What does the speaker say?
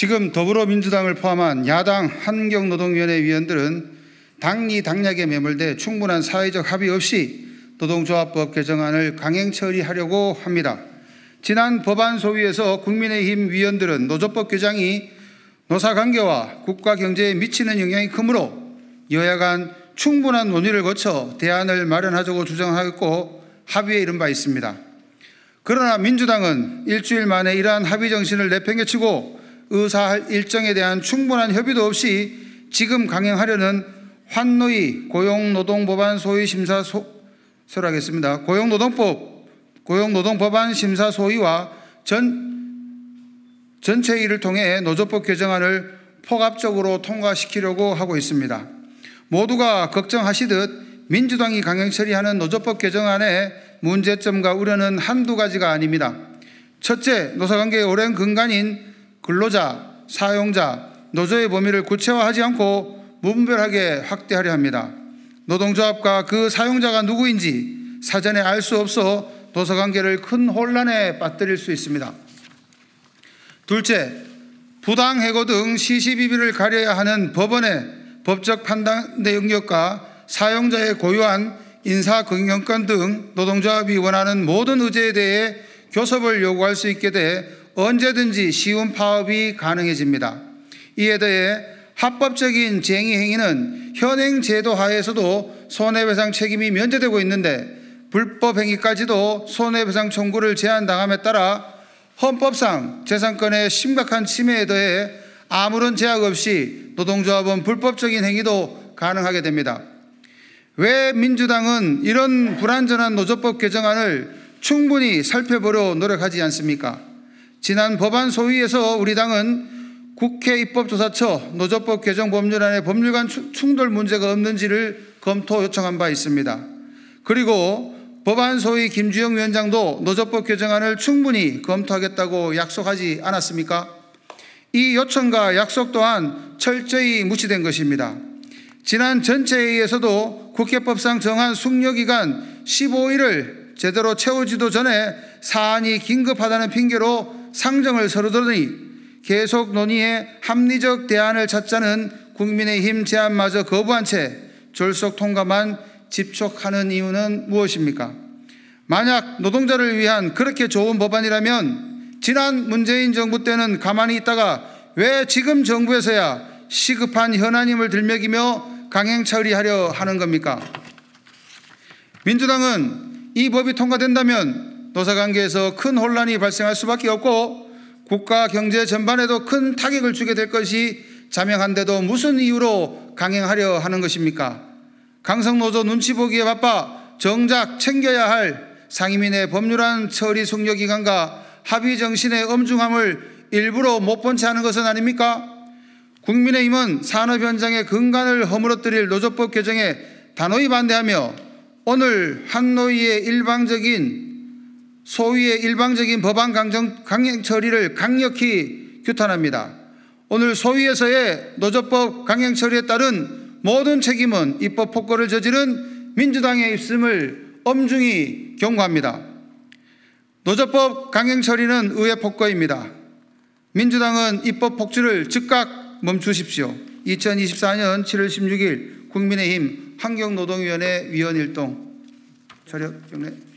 지금 더불어민주당을 포함한 야당 환경노동위원회 위원들은 당리 당략에 매몰돼 충분한 사회적 합의 없이 노동조합법 개정안을 강행 처리하려고 합니다. 지난 법안 소위에서 국민의힘 위원들은 노조법 개정이 노사관계와 국가 경제에 미치는 영향이 크므로 여야 간 충분한 논의를 거쳐 대안을 마련하자고 주장하였고 합의에 이른 바 있습니다. 그러나 민주당은 일주일 만에 이러한 합의 정신을 내팽개치고 의사 일정에 대한 충분한 협의도 없이 지금 강행하려는 환노위 고용노동법안 소위 심사 소, 설하겠습니다. 고용노동법 고용노동법안 심사 소위와 전전체 일을 통해 노조법 개정안을 포괄적으로 통과시키려고 하고 있습니다. 모두가 걱정하시듯 민주당이 강행 처리하는 노조법 개정안의 문제점과 우려는 한두 가지가 아닙니다. 첫째, 노사관계의 오랜 근간인 근로자, 사용자, 노조의 범위를 구체화하지 않고 무분별하게 확대하려 합니다. 노동조합과 그 사용자가 누구인지 사전에 알 수 없어 도서관계를 큰 혼란에 빠뜨릴 수 있습니다. 둘째, 부당 해고 등 시시비비를 가려야 하는 법원의 법적 판단의 영과 사용자의 고유한 인사경영권 등 노동조합이 원하는 모든 의제에 대해 교섭을 요구할 수 있게 돼 언제든지 쉬운 파업이 가능해집니다. 이에 대해 합법적인 쟁의 행위는 현행 제도 하에서도 손해배상 책임이 면제되고 있는데 불법 행위까지도 손해배상 청구를 제한당함에 따라 헌법상 재산권의 심각한 침해에 대해 아무런 제약 없이 노동조합은 불법적인 행위도 가능하게 됩니다. 왜 민주당은 이런 불완전한 노조법 개정안을 충분히 살펴보려 노력하지 않습니까? 지난 법안 소위에서 우리 당은 국회 입법조사처 노조법 개정 법률안의 법률 간 충돌 문제가 없는지를 검토 요청한 바 있습니다. 그리고 법안 소위 김주영 위원장도 노조법 개정안을 충분히 검토하겠다고 약속하지 않았습니까? 이 요청과 약속 또한 철저히 무시된 것입니다. 지난 전체회의에서도 국회법상 정한 숙려기간 15일을 제대로 채우지도 전에 사안이 긴급하다는 핑계로 상정을 서로 들으니 계속 논의해 합리적 대안을 찾자는 국민의힘 제안마저 거부한 채 졸속 통과만 집촉하는 이유는 무엇입니까? 만약 노동자를 위한 그렇게 좋은 법안이라면 지난 문재인 정부 때는 가만히 있다가 왜 지금 정부에서야 시급한 현안임을 들먹이며 강행 처리하려 하는 겁니까? 민주당은 이 법이 통과된다면 노사 관계에서 큰 혼란이 발생할 수밖에 없고 국가 경제 전반에도 큰 타격을 주게 될 것이 자명한데도 무슨 이유로 강행하려 하는 것입니까? 강성노조 눈치 보기에 바빠 정작 챙겨야 할 상임인의 법률안 처리 숙려 기간과 합의 정신의 엄중함을 일부러 못 본 채 하는 것은 아닙니까? 국민의힘은 산업 현장의 근간을 허물어뜨릴 노조법 개정에 단호히 반대하며 오늘 한노이의 일방적인 소위의 일방적인 법안 강정, 강행 처리를 강력히 규탄합니다. 오늘 소위에서의 노조법 강행 처리에 따른 모든 책임은 입법 폭거를 저지른 민주당의 입심을 엄중히 경고합니다. 노조법 강행 처리는 의회 폭거입니다. 민주당은 입법 폭주를 즉각 멈추십시오. 2024년 7월 16일 국민의힘 환경노동위원회 위원 일동 저력 경례.